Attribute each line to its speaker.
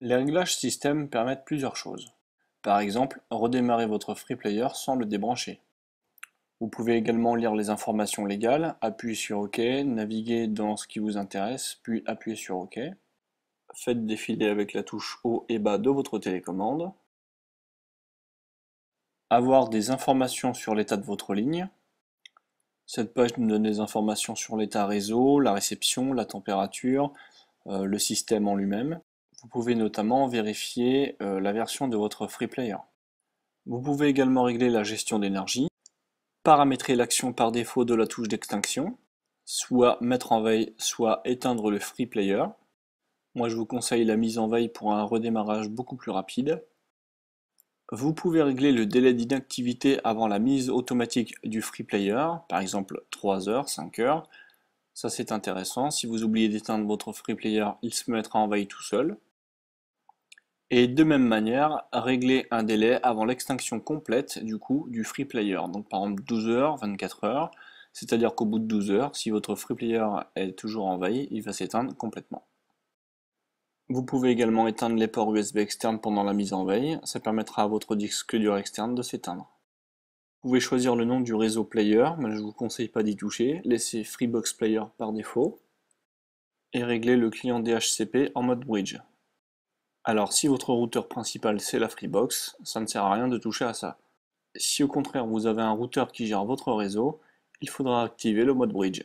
Speaker 1: Les réglages système permettent plusieurs choses, par exemple redémarrer votre Free Player sans le débrancher. Vous pouvez également lire les informations légales, appuyer sur OK, naviguer dans ce qui vous intéresse, puis appuyer sur OK. Faites défiler avec la touche haut et bas de votre télécommande. Avoir des informations sur l'état de votre ligne. Cette page nous donne des informations sur l'état réseau, la réception, la température, euh, le système en lui-même. Vous pouvez notamment vérifier euh, la version de votre Free Player. Vous pouvez également régler la gestion d'énergie, paramétrer l'action par défaut de la touche d'extinction, soit mettre en veille, soit éteindre le Free Player. Moi je vous conseille la mise en veille pour un redémarrage beaucoup plus rapide. Vous pouvez régler le délai d'inactivité avant la mise automatique du Free Player, par exemple 3 heures, 5 heures. Ça c'est intéressant, si vous oubliez d'éteindre votre Free Player, il se mettra en veille tout seul. Et de même manière, régler un délai avant l'extinction complète du coup du free player. Donc par exemple 12 heures, 24 heures. C'est-à-dire qu'au bout de 12 heures, si votre free player est toujours en veille, il va s'éteindre complètement. Vous pouvez également éteindre les ports USB externes pendant la mise en veille. Ça permettra à votre disque dur externe de s'éteindre. Vous pouvez choisir le nom du réseau player, mais je ne vous conseille pas d'y toucher. Laissez Freebox Player par défaut. Et régler le client DHCP en mode bridge. Alors si votre routeur principal c'est la Freebox, ça ne sert à rien de toucher à ça. Si au contraire vous avez un routeur qui gère votre réseau, il faudra activer le mode bridge.